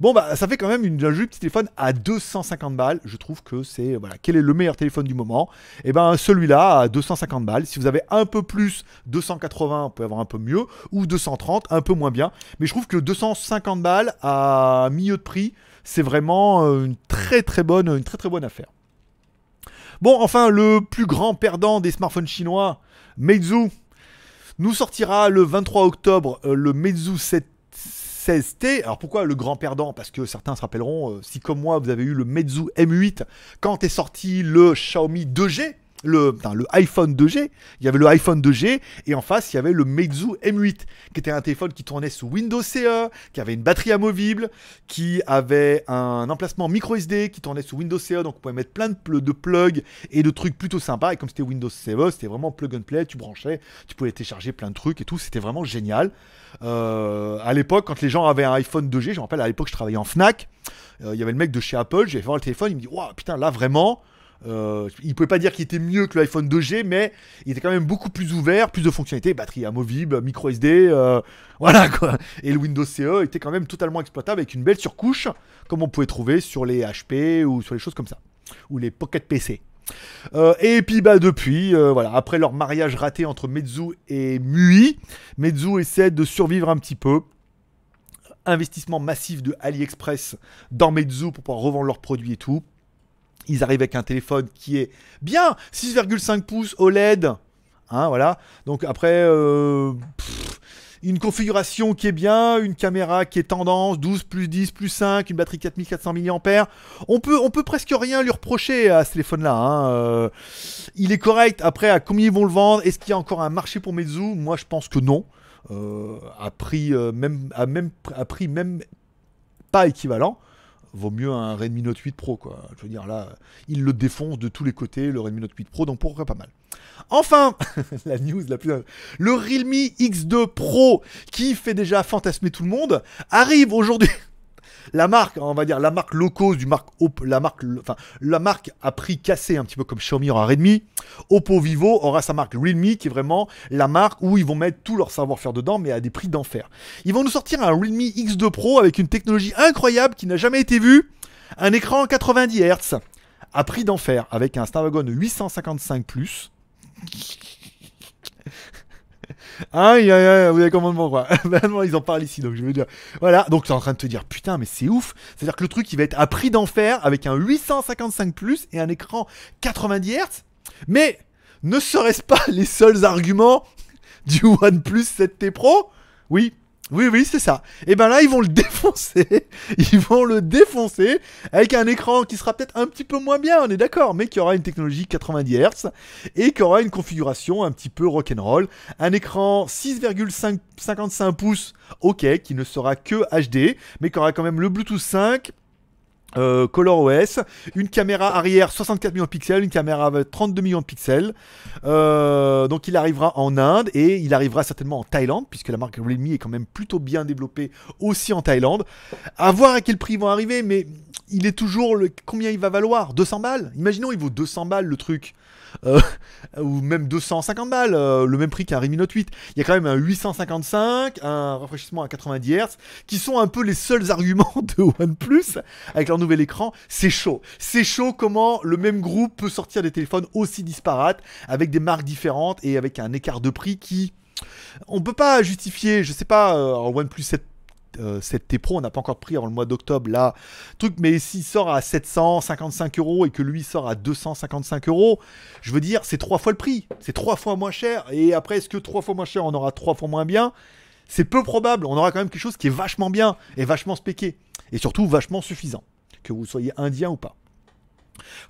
Bon bah ça fait quand même une, un joli petit téléphone à 250 balles. Je trouve que c'est euh, voilà, quel est le meilleur téléphone du moment Et eh ben celui-là à 250 balles. Si vous avez un peu plus, 280, on peut avoir un peu mieux ou 230, un peu moins bien. Mais je trouve que 250 balles à milieu de prix, c'est vraiment euh, une très très bonne une très très bonne affaire. Bon, enfin, le plus grand perdant des smartphones chinois, Meizu, nous sortira le 23 octobre euh, le Meizu 16T. Alors pourquoi le grand perdant Parce que certains se rappelleront, euh, si comme moi vous avez eu le Meizu M8 quand est sorti le Xiaomi 2G, le, iPhone 2G. Il y avait le iPhone 2G et en face, il y avait le Meizu M8, qui était un téléphone qui tournait sous Windows CE, qui avait une batterie amovible, qui avait un emplacement micro SD, qui tournait sous Windows CE, donc on pouvait mettre plein de, de plugs et de trucs plutôt sympas. Et comme c'était Windows CE, c'était vraiment plug and play, tu branchais, tu pouvais télécharger plein de trucs et tout. C'était vraiment génial. Euh, à l'époque, quand les gens avaient un iPhone 2G, je me rappelle à l'époque, je travaillais en Fnac. Euh, il y avait le mec de chez Apple, j'avais voir le téléphone, il me dit Waouh, putain, là vraiment, euh, il ne pouvait pas dire qu'il était mieux que l'iPhone 2G, mais il était quand même beaucoup plus ouvert, plus de fonctionnalités, batterie amovible, micro SD, euh, voilà quoi. Et le Windows CE était quand même totalement exploitable avec une belle surcouche, comme on pouvait trouver sur les HP ou sur les choses comme ça, ou les Pocket PC. Euh, et puis bah depuis, voilà, après leur mariage raté entre Meizu et Mui, Meizu essaie de survivre un petit peu. Investissement massif de AliExpress dans Meizu pour pouvoir revendre leurs produits et tout. Ils arrivent avec un téléphone qui est bien 6,5 pouces OLED. Hein, voilà. Donc après, euh, une configuration qui est bien, une caméra qui est tendance, 12 plus 10 plus 5, une batterie 4400 mAh. On peut, on peut presque rien lui reprocher à ce téléphone-là. Hein, euh. il est correct. Après, à combien ils vont le vendre Est-ce qu'il y a encore un marché pour Meizu Moi, je pense que non. Euh, même à prix même pas équivalent vaut mieux un Redmi Note 8 Pro. Quoi. Je veux dire, là, il le défonce de tous les côtés, le Redmi Note 8 Pro, donc pourquoi pas mal. Enfin, la news la plus... Le Realme X2 Pro, qui fait déjà fantasmer tout le monde, arrive aujourd'hui la marque, on va dire la marque locaux du marque Oppo, la marque, enfin la marque à prix cassé un petit peu comme Xiaomi aura Redmi, Oppo Vivo aura sa marque Realme qui est vraiment la marque où ils vont mettre tout leur savoir-faire dedans mais à des prix d'enfer. Ils vont nous sortir un Realme X2 Pro avec une technologie incroyable qui n'a jamais été vue, un écran 90 Hz à prix d'enfer avec un Snapdragon 855 plus. Aïe, aïe, aïe, vous avez commandement, quoi. ils en parlent ici, donc je veux dire. Voilà, donc t'es en train de te dire, putain, mais c'est ouf. C'est-à-dire que le truc, il va être à prix d'enfer avec un 855 et un écran 90 Hz. Mais ne serait-ce pas les seuls arguments du OnePlus 7T Pro Oui, oui, oui, c'est ça. Et eh ben là, ils vont le défoncer. Ils vont le défoncer avec un écran qui sera peut-être un petit peu moins bien, on est d'accord, mais qui aura une technologie 90 Hz et qui aura une configuration un petit peu rock'n'roll. Un écran 6,55 pouces, ok, qui ne sera que HD, mais qui aura quand même le Bluetooth 5, euh, Color OS, une caméra arrière 64 millions de pixels, une caméra 32 millions de pixels. Euh, donc il arrivera en Inde et il arrivera certainement en Thaïlande, puisque la marque Realme est quand même plutôt bien développée aussi en Thaïlande. À voir à quel prix ils vont arriver, mais il est toujours le, combien il va valoir 200 balles Imaginons il vaut 200 balles le truc. Euh, ou même 250 balles, euh, le même prix qu'un Redmi Note 8. Il y a quand même un 855, un rafraîchissement à 90 Hz, qui sont un peu les seuls arguments de OnePlus avec leur nouvel écran. C'est chaud. C'est chaud comment le même groupe peut sortir des téléphones aussi disparates, avec des marques différentes et avec un écart de prix qui... On peut pas justifier, je sais pas, euh, en OnePlus 7 7T euh, Pro, on n'a pas encore pris En le mois d'octobre là. Truc, mais s'il sort à 755 euros et que lui sort à 255 euros, je veux dire, c'est trois fois le prix, c'est trois fois moins cher. Et après, est-ce que trois fois moins cher, on aura trois fois moins bien C'est peu probable. On aura quand même quelque chose qui est vachement bien et vachement spéqué et surtout vachement suffisant, que vous soyez indien ou pas.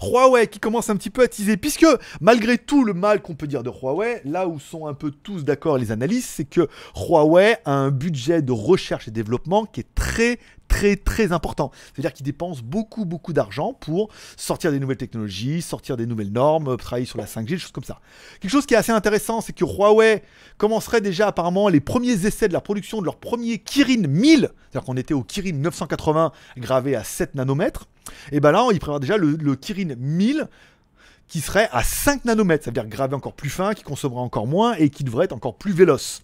Huawei qui commence un petit peu à teaser, puisque malgré tout le mal qu'on peut dire de Huawei, là où sont un peu tous d'accord les analystes, c'est que Huawei a un budget de recherche et développement qui est très très très important. C'est-à-dire qu'ils dépensent beaucoup beaucoup d'argent pour sortir des nouvelles technologies, sortir des nouvelles normes, travailler sur la 5G, des choses comme ça. Quelque chose qui est assez intéressant, c'est que Huawei commencerait déjà apparemment les premiers essais de la production de leur premier Kirin 1000, c'est-à-dire qu'on était au Kirin 980 gravé à 7 nanomètres. Et ben là, ils prévoient déjà le, Kirin 1000 qui serait à 5 nanomètres, ça veut dire gravé encore plus fin, qui consommerait encore moins et qui devrait être encore plus véloce.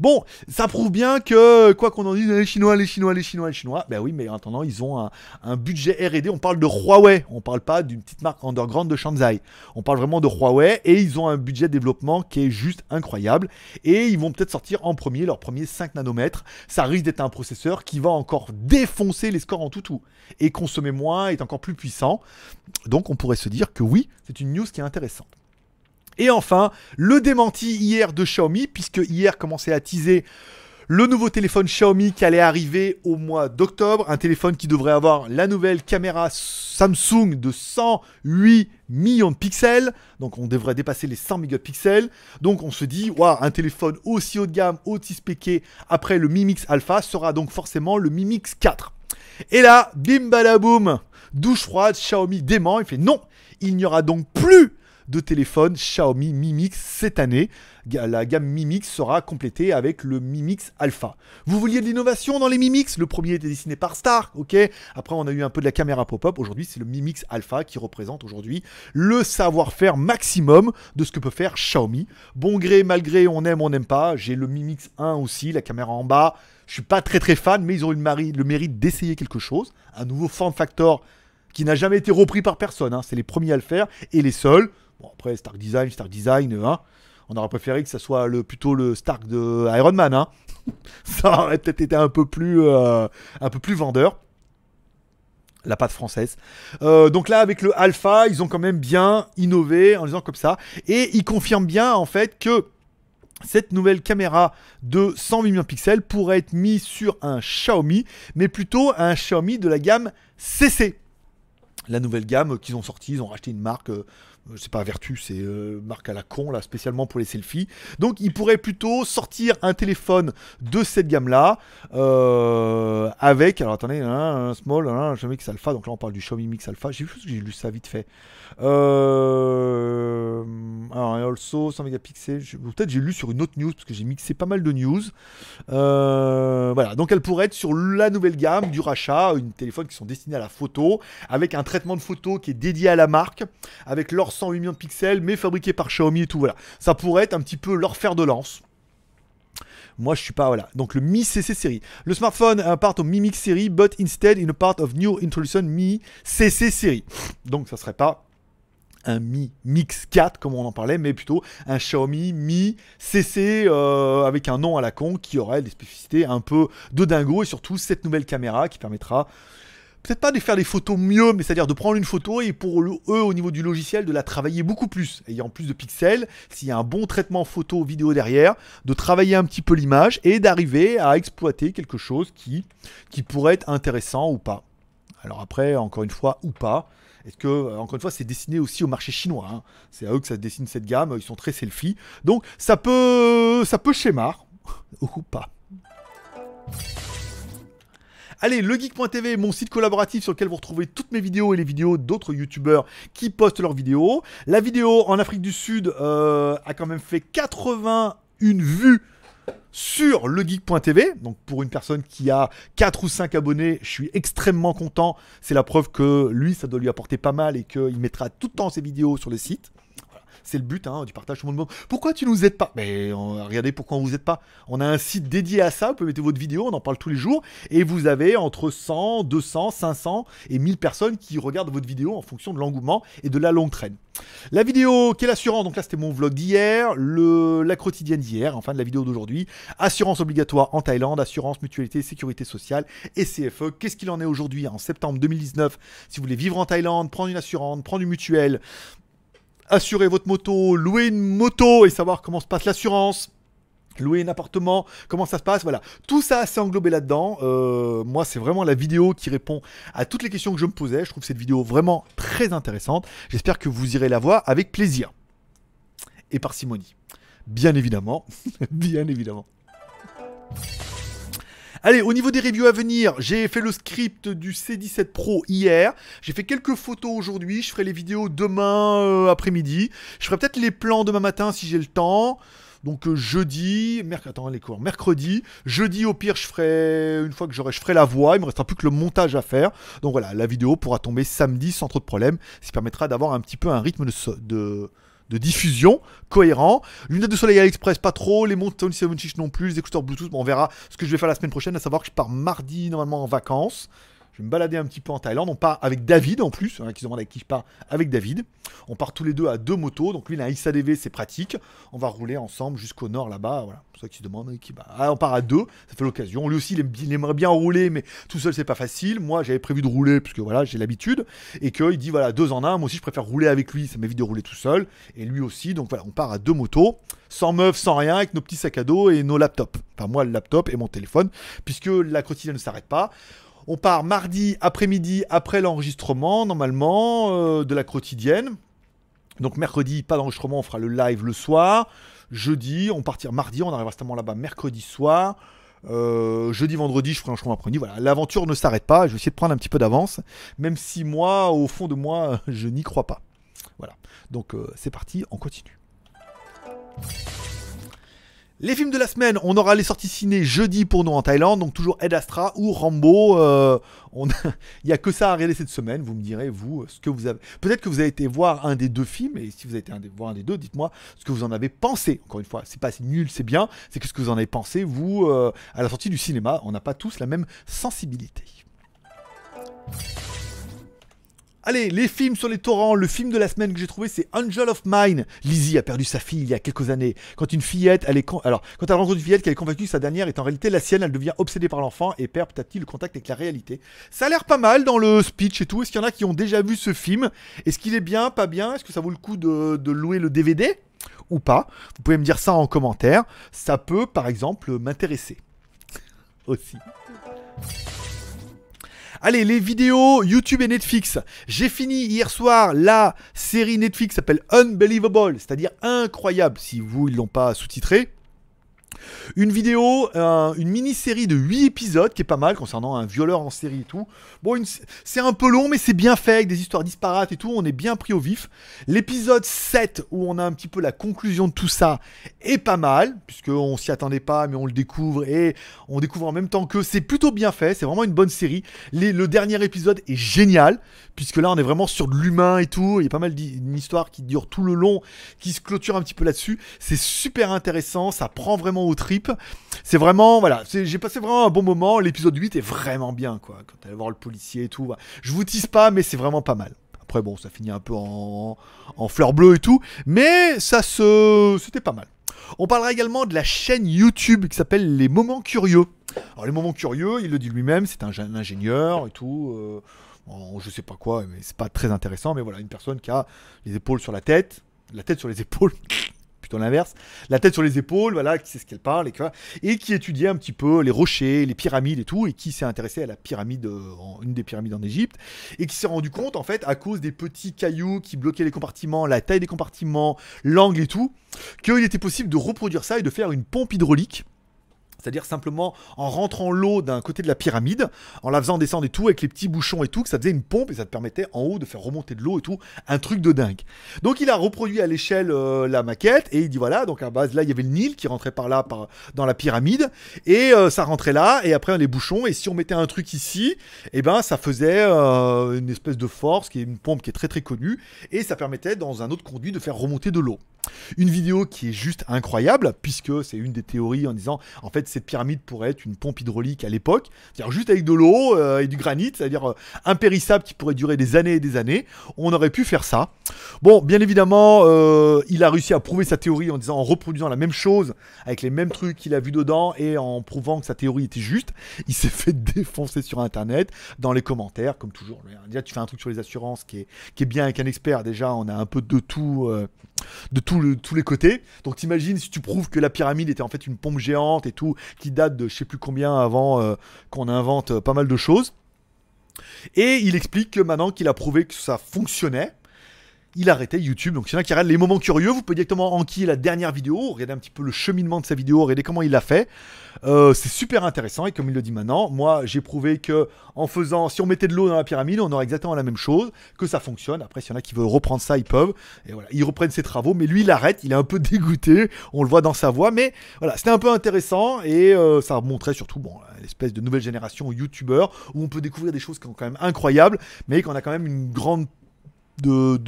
Bon, ça prouve bien que, quoi qu'on en dise, les Chinois, les Chinois, les Chinois, les Chinois, ben oui, mais en attendant, ils ont un, budget RD. On parle de Huawei, on parle pas d'une petite marque underground de Shanghai. On parle vraiment de Huawei et ils ont un budget de développement qui est juste incroyable. Et ils vont peut-être sortir en premier leur premier 5 nanomètres. Ça risque d'être un processeur qui va encore défoncer les scores en tout tout et consommer moins, est encore plus puissant. Donc on pourrait se dire que oui, c'est une news qui est intéressante. Et enfin, le démenti hier de Xiaomi, puisque hier commençait à teaser le nouveau téléphone Xiaomi qui allait arriver au mois d'octobre, un téléphone qui devrait avoir la nouvelle caméra Samsung de 108 millions de pixels, donc on devrait dépasser les 100 mégapixels. Donc on se dit, waouh, un téléphone aussi haut de gamme, aussi spéqué après le Mi Mix Alpha sera donc forcément le Mi Mix 4. Et là, bim douche froide, Xiaomi dément, il fait non, il n'y aura donc plus de téléphone Xiaomi Mi cette année. La gamme Mi sera complétée avec le Mi Mix Alpha. Vous vouliez de l'innovation dans les Mi Mix Le premier était dessiné par Star, ok Après, on a eu un peu de la caméra pop-up. Aujourd'hui, c'est le Mi Alpha qui représente aujourd'hui le savoir-faire maximum de ce que peut faire Xiaomi. Bon gré, malgré, on aime, on n'aime pas. J'ai le Mi Mix 1 aussi, la caméra en bas. Je suis pas très très fan, mais ils ont eu le mérite d'essayer quelque chose. Un nouveau form factor qui n'a jamais été repris par personne. Hein. C'est les premiers à le faire et les seuls. Bon, après, Stark Design, Stark Design, euh, hein, on aurait préféré que ça soit le, plutôt le Stark de Iron Man. Hein. ça aurait peut-être été un peu plus, euh, un peu plus vendeur. La pâte française. Euh, donc là, avec le Alpha, ils ont quand même bien innové en disant comme ça. Et ils confirment bien, en fait, que cette nouvelle caméra de 100 millions de pixels pourrait être mise sur un Xiaomi, mais plutôt un Xiaomi de la gamme CC. La nouvelle gamme qu'ils ont sortie, ils ont racheté une marque. Euh, c'est pas vertu, c'est euh, marque à la con, là, spécialement pour les selfies. Donc, il pourrait plutôt sortir un téléphone de cette gamme-là, euh, avec, alors attendez, hein, un, small, hein, un Xiaomi Mix Alpha, donc là, on parle du Xiaomi Mix Alpha, j'ai lu ça vite fait. Euh, alors, et also, 100 mégapixels, peut-être j'ai lu sur une autre news, parce que j'ai mixé pas mal de news. voilà, donc elle pourrait être sur la nouvelle gamme du rachat, une téléphone qui sont destinés à la photo, avec un traitement de photo qui est dédié à la marque, avec leur 108 millions de pixels, mais fabriqué par Xiaomi et tout, voilà. Ça pourrait être un petit peu leur fer de lance. Moi, je suis pas, voilà. Donc, le Mi CC série. Le smartphone part au Mi Mix série, but instead in a part of new introduction Mi CC série. Donc, ça serait pas un Mi Mix 4 comme on en parlait, mais plutôt un Xiaomi Mi CC euh, avec un nom à la con qui aurait des spécificités un peu de dingo et surtout cette nouvelle caméra qui permettra peut-être pas de faire des photos mieux, mais c'est-à-dire de prendre une photo et pour eux, au niveau du logiciel, de la travailler beaucoup plus, ayant plus de pixels, s'il y a un bon traitement photo vidéo derrière, de travailler un petit peu l'image et d'arriver à exploiter quelque chose qui, qui pourrait être intéressant ou pas. Alors après, encore une fois, ou pas. Est-ce que, euh, encore une fois, c'est dessiné aussi au marché chinois hein. C'est à eux que ça se dessine cette gamme, ils sont très selfie. Donc ça peut, ça peut schémar, ou pas. Allez, legeek.tv, mon site collaboratif sur lequel vous retrouvez toutes mes vidéos et les vidéos d'autres youtubeurs qui postent leurs vidéos. La vidéo en Afrique du Sud euh, a quand même fait 81 vues sur legeek.tv. Donc pour une personne qui a 4 ou 5 abonnés, je suis extrêmement content. C'est la preuve que lui, ça doit lui apporter pas mal et qu'il mettra tout le temps ses vidéos sur le site. C'est le but hein, du partage. Tout monde pourquoi tu nous aides pas Mais regardez pourquoi on vous aide pas. On a un site dédié à ça. Vous pouvez mettre votre vidéo, on en parle tous les jours. Et vous avez entre 100, 200, 500 et 1000 personnes qui regardent votre vidéo en fonction de l'engouement et de la longue traîne. La vidéo Quelle assurance ?» donc là c'était mon vlog d'hier, la quotidienne d'hier, enfin de la vidéo d'aujourd'hui. Assurance obligatoire en Thaïlande, assurance, mutualité, sécurité sociale et CFE. Qu'est-ce qu'il en est aujourd'hui hein en septembre 2019 Si vous voulez vivre en Thaïlande, prendre une assurance, prendre une mutuel assurer votre moto, louer une moto et savoir comment se passe l'assurance louer un appartement, comment ça se passe, voilà. Tout ça, c'est englobé là-dedans. Euh, moi, c'est vraiment la vidéo qui répond à toutes les questions que je me posais. Je trouve cette vidéo vraiment très intéressante. J'espère que vous irez la voir avec plaisir. Et parcimonie. Bien évidemment. Bien évidemment. Allez, au niveau des reviews à venir, j'ai fait le script du C17 Pro hier. J'ai fait quelques photos aujourd'hui. Je ferai les vidéos demain euh, après-midi. Je ferai peut-être les plans demain matin si j'ai le temps. Donc euh, jeudi, les cours, mercredi, jeudi au pire je ferai une fois que j'aurai je ferai la voix, il me restera plus que le montage à faire. Donc voilà, la vidéo pourra tomber samedi sans trop de problèmes, ce permettra d'avoir un petit peu un rythme de, de de diffusion cohérent. Lunettes de soleil à l'express, pas trop. Les montres non plus. Les écouteurs Bluetooth, on verra ce que je vais faire la semaine prochaine, à savoir que je pars mardi normalement en vacances. Je vais me balader un petit peu en Thaïlande. On part avec David en plus, hein, qui se avec qui je pars, avec David. On part tous les deux à deux motos. Donc lui, il a un ISADV, c'est pratique. On va rouler ensemble jusqu'au nord là-bas. Voilà, pour ça qui se demande. Qui, ah, on part à deux, ça fait l'occasion. Lui aussi, il, aimerait bien rouler, mais tout seul, c'est pas facile. Moi, j'avais prévu de rouler, puisque voilà, j'ai l'habitude. Et qu'il dit, voilà, deux en un. Moi aussi, je préfère rouler avec lui, ça m'évite de rouler tout seul. Et lui aussi. Donc voilà, on part à deux motos, sans meuf, sans rien, avec nos petits sacs à dos et nos laptops. Enfin, moi, le laptop et mon téléphone, puisque la quotidienne ne s'arrête pas. On part mardi après-midi après, l'enregistrement, normalement, euh, de la quotidienne. Donc mercredi, pas d'enregistrement, on fera le live le soir. Jeudi, on partira mardi, on arrivera certainement là-bas mercredi soir. Euh, jeudi, vendredi, je ferai un après-midi. Voilà, l'aventure ne s'arrête pas. Je vais essayer de prendre un petit peu d'avance, même si moi, au fond de moi, je n'y crois pas. Voilà. Donc euh, c'est parti, on continue. Les films de la semaine, on aura les sorties ciné jeudi pour nous en Thaïlande, donc toujours Ed Astra ou Rambo. Euh, il n'y a que ça à regarder cette semaine, vous me direz, vous, ce que vous avez. Peut-être que vous avez été voir un des deux films, et si vous avez été un des, voir un des deux, dites-moi ce que vous en avez pensé. Encore une fois, c'est pas nul, c'est bien, c'est que ce que vous en avez pensé, vous, euh, à la sortie du cinéma. On n'a pas tous la même sensibilité. Allez, les films sur les torrents, le film de la semaine que j'ai trouvé, c'est Angel of Mine. Lizzie a perdu sa fille il y a quelques années. Quand une fillette, elle est alors quand elle rencontre une fillette qu'elle convaincue que sa dernière est en réalité la sienne, elle devient obsédée par l'enfant et perd petit à petit le contact avec la réalité. Ça a l'air pas mal dans le speech et tout. Est-ce qu'il y en a qui ont déjà vu ce film Est-ce qu'il est bien, pas bien Est-ce que ça vaut le coup de louer le DVD ou pas Vous pouvez me dire ça en commentaire. Ça peut, par exemple, m'intéresser aussi. Allez, les vidéos YouTube et Netflix. J'ai fini hier soir la série Netflix s'appelle Unbelievable, c'est-à-dire incroyable si vous ne l'ont pas sous-titré. Une vidéo, une mini-série de 8 épisodes qui est pas mal concernant un violeur en série et tout. Bon, c'est un peu long, mais c'est bien fait avec des histoires disparates et tout. On est bien pris au vif. L'épisode 7, où on a un petit peu la conclusion de tout ça, est pas mal, puisqu'on s'y attendait pas, mais on le découvre et on découvre en même temps que c'est plutôt bien fait. C'est vraiment une bonne série. le dernier épisode est génial, puisque là, on est vraiment sur de l'humain et tout. Il y a pas mal d'une histoire qui dure tout le long, qui se clôture un petit peu là-dessus. C'est super intéressant. Ça prend vraiment au trip, C'est vraiment, voilà, j'ai passé vraiment un bon moment. L'épisode 8 est vraiment bien, quoi. Quand elle voir le policier et tout. Je vous tisse pas, mais c'est vraiment pas mal. Après, bon, ça finit un peu en, en fleur bleue et tout. Mais ça se. C'était pas mal. On parlera également de la chaîne YouTube qui s'appelle Les Moments Curieux. Alors, Les Moments Curieux, il le dit lui-même, c'est un jeune ingénieur et tout. Euh, je sais pas quoi, mais c'est pas très intéressant. Mais voilà, une personne qui a les épaules sur la tête, la tête sur les épaules. l'inverse, la tête sur les épaules, voilà, qui sait ce qu'elle parle, et, quoi, et qui étudiait un petit peu les rochers, les pyramides et tout, et qui s'est intéressé à la pyramide, euh, une des pyramides en Égypte, et qui s'est rendu compte, en fait, à cause des petits cailloux qui bloquaient les compartiments, la taille des compartiments, l'angle et tout, qu'il était possible de reproduire ça et de faire une pompe hydraulique c'est-à-dire simplement en rentrant l'eau d'un côté de la pyramide, en la faisant descendre et tout, avec les petits bouchons et tout, que ça faisait une pompe et ça te permettait en haut de faire remonter de l'eau et tout, un truc de dingue. Donc il a reproduit à l'échelle euh, la maquette et il dit voilà, donc à base là il y avait le Nil qui rentrait par là, par, dans la pyramide, et euh, ça rentrait là, et après on les bouchons, et si on mettait un truc ici, eh ben ça faisait euh, une espèce de force, qui est une pompe qui est très très connue, et ça permettait dans un autre conduit de faire remonter de l'eau. Une vidéo qui est juste incroyable, puisque c'est une des théories en disant en fait cette pyramide pourrait être une pompe hydraulique à l'époque, c'est-à-dire juste avec de l'eau euh, et du granit, c'est-à-dire euh, impérissable qui pourrait durer des années et des années. On aurait pu faire ça. Bon, bien évidemment, euh, il a réussi à prouver sa théorie en disant en reproduisant la même chose avec les mêmes trucs qu'il a vu dedans et en prouvant que sa théorie était juste. Il s'est fait défoncer sur Internet dans les commentaires, comme toujours. Déjà, tu fais un truc sur les assurances qui est, qui est bien avec un expert. Déjà, on a un peu de tout de tous les côtés. Donc t'imagines si tu prouves que la pyramide était en fait une pompe géante et tout, qui date de je sais plus combien avant euh, qu'on invente euh, pas mal de choses. Et il explique maintenant qu'il a prouvé que ça fonctionnait, il arrêtait YouTube. Donc, s'il y a les moments curieux, vous pouvez directement enquiller la dernière vidéo, regarder un petit peu le cheminement de sa vidéo, regarder comment il l'a fait. Euh, c'est super intéressant et comme il le dit maintenant, moi j'ai prouvé que en faisant, si on mettait de l'eau dans la pyramide, on aurait exactement la même chose, que ça fonctionne. Après, s'il y en a qui veulent reprendre ça, ils peuvent. Et voilà, ils reprennent ses travaux, mais lui il arrête, il est un peu dégoûté, on le voit dans sa voix, mais voilà, c'était un peu intéressant et euh, ça montrait surtout bon, l'espèce de nouvelle génération YouTuber où on peut découvrir des choses qui sont quand même incroyables, mais qu'on a quand même une grande de,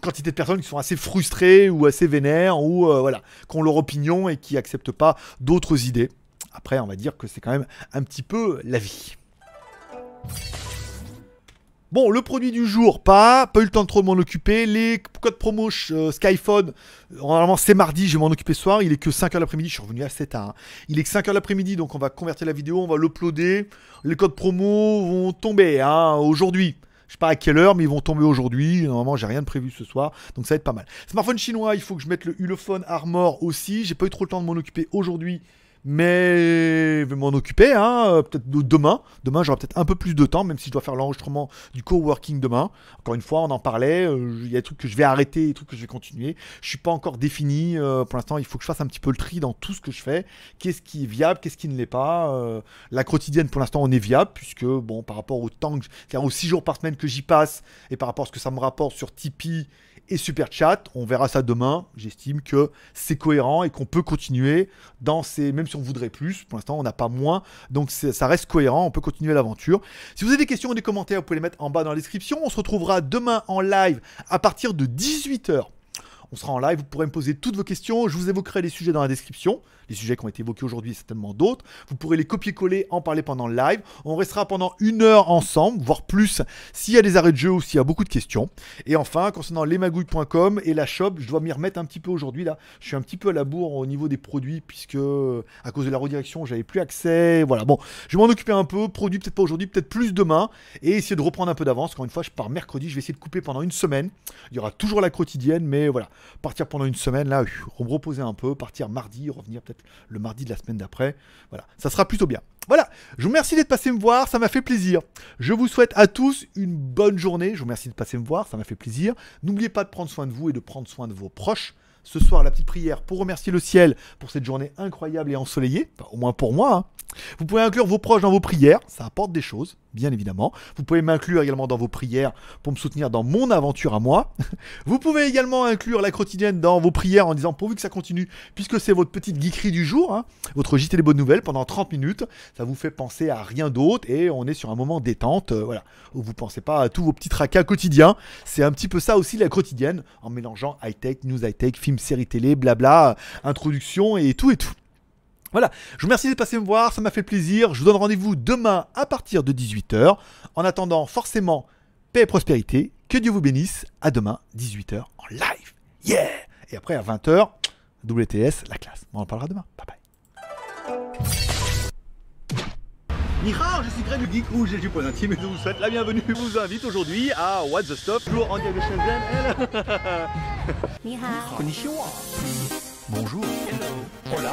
quantité de personnes qui sont assez frustrées ou assez vénères ou euh, voilà, qui ont leur opinion et qui acceptent pas d'autres idées. Après, on va dire que c'est quand même un petit peu la vie. Bon, le produit du jour, pas, pas eu le temps de trop m'en occuper. Les codes promo euh, Skyphone, euh, normalement c'est mardi, je vais m'en occuper ce soir. Il est que 5h l'après-midi, je suis revenu à 7h hein. Il est que 5h l'après-midi, donc on va convertir la vidéo, on va l'uploader. Les codes promo vont tomber hein, aujourd'hui. Je sais pas à quelle heure, mais ils vont tomber aujourd'hui. Normalement, j'ai rien de prévu ce soir, donc ça va être pas mal. Smartphone chinois, il faut que je mette le Ulefone Armor aussi. J'ai pas eu trop le temps de m'en occuper aujourd'hui mais je vais m'en occuper, hein, euh, peut-être demain. Demain, j'aurai peut-être un peu plus de temps, même si je dois faire l'enregistrement du coworking demain. Encore une fois, on en parlait, euh, il y a des trucs que je vais arrêter, des trucs que je vais continuer. Je suis pas encore défini, euh, pour l'instant, il faut que je fasse un petit peu le tri dans tout ce que je fais. Qu'est-ce qui est viable, qu'est-ce qui ne l'est pas. la quotidienne, pour l'instant, on est viable, puisque, bon, par rapport au temps, que aux 6 jours par semaine que j'y passe, et par rapport à ce que ça me rapporte sur Tipeee, et super chat. On verra ça demain. J'estime que c'est cohérent et qu'on peut continuer dans ces. Même si on voudrait plus, pour l'instant on n'a pas moins. Donc ça reste cohérent, on peut continuer l'aventure. Si vous avez des questions ou des commentaires, vous pouvez les mettre en bas dans la description. On se retrouvera demain en live à partir de 18h on sera en live, vous pourrez me poser toutes vos questions, je vous évoquerai les sujets dans la description, les sujets qui ont été évoqués aujourd'hui et certainement d'autres, vous pourrez les copier-coller, en parler pendant le live, on restera pendant une heure ensemble, voire plus, s'il y a des arrêts de jeu ou s'il y a beaucoup de questions. Et enfin, concernant lesmagouilles.com et la shop, je dois m'y remettre un petit peu aujourd'hui là, je suis un petit peu à la bourre au niveau des produits, puisque à cause de la redirection, j'avais plus accès, voilà, bon, je vais m'en occuper un peu, produits peut-être pas aujourd'hui, peut-être plus demain, et essayer de reprendre un peu d'avance, encore une fois, je pars mercredi, je vais essayer de couper pendant une semaine, il y aura toujours la quotidienne, mais voilà partir pendant une semaine, là, reposer un peu, partir mardi, revenir peut-être le mardi de la semaine d'après. Voilà, ça sera plutôt bien. Voilà, je vous remercie d'être passé me voir, ça m'a fait plaisir. Je vous souhaite à tous une bonne journée. Je vous remercie de passer me voir, ça m'a fait plaisir. N'oubliez pas de prendre soin de vous et de prendre soin de vos proches ce soir la petite prière pour remercier le ciel pour cette journée incroyable et ensoleillée, au moins pour moi. Hein. Vous pouvez inclure vos proches dans vos prières, ça apporte des choses bien évidemment. Vous pouvez m'inclure également dans vos prières pour me soutenir dans mon aventure à moi. Vous pouvez également inclure la quotidienne dans vos prières en disant pourvu que ça continue, puisque c'est votre petite geekerie du jour, hein, votre JT des bonnes nouvelles pendant 30 minutes. Ça vous fait penser à rien d'autre et on est sur un moment détente, euh, voilà, où vous pensez pas à tous vos petits tracas quotidiens. C'est un petit peu ça aussi la quotidienne, en mélangeant high-tech, news high-tech, films, séries télé, blabla, introduction et tout et tout. Voilà, je vous remercie de passer me voir, ça m'a fait plaisir. Je vous donne rendez-vous demain à partir de 18h. En attendant, forcément, paix et prospérité. Que Dieu vous bénisse. À demain, 18h en live. Yeah Et après, à 20h, WTS, la classe. On en parlera demain. Bye bye. Nihao, je suis Greg du Geek ou j'ai du point intime et je vous souhaite la bienvenue. Je vous invite aujourd'hui à What the Stuff, toujours en direct de Shenzhen. Nihao. Konnichiwa. Bonjour. Hello. Hola.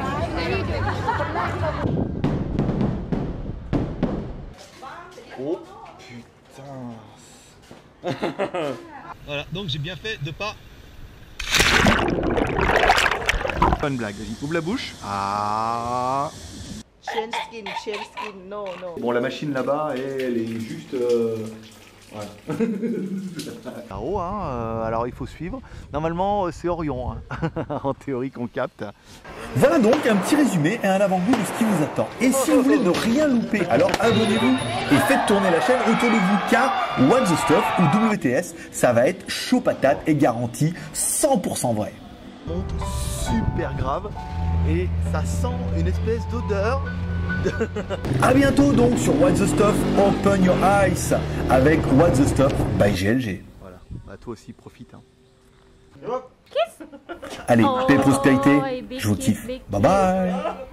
voilà, donc j'ai bien fait de pas. Fun blague, vas-y, ouvre la bouche. Ah. Skin, skin, non, non. Bon, la machine là-bas, elle est juste. Euh, Ouais. Hein, euh, alors il faut suivre. Normalement, euh, c'est Orion, hein, en théorie qu'on capte. Voilà donc un petit résumé et un avant-goût de ce qui vous attend. Et si vous voulez ne rien louper, alors abonnez-vous et faites tourner la chaîne autour de vous car What the Stuff ou WTS, ça va être chaud patate et garanti 100% vrai. Super grave et ça sent une espèce d'odeur a bientôt donc sur What's the Stuff Open Your Eyes avec What's the Stuff by GLG. Voilà, bah, toi aussi profite. Hein. Allez, oh, paix prospérité, je vous kiffe. bye bye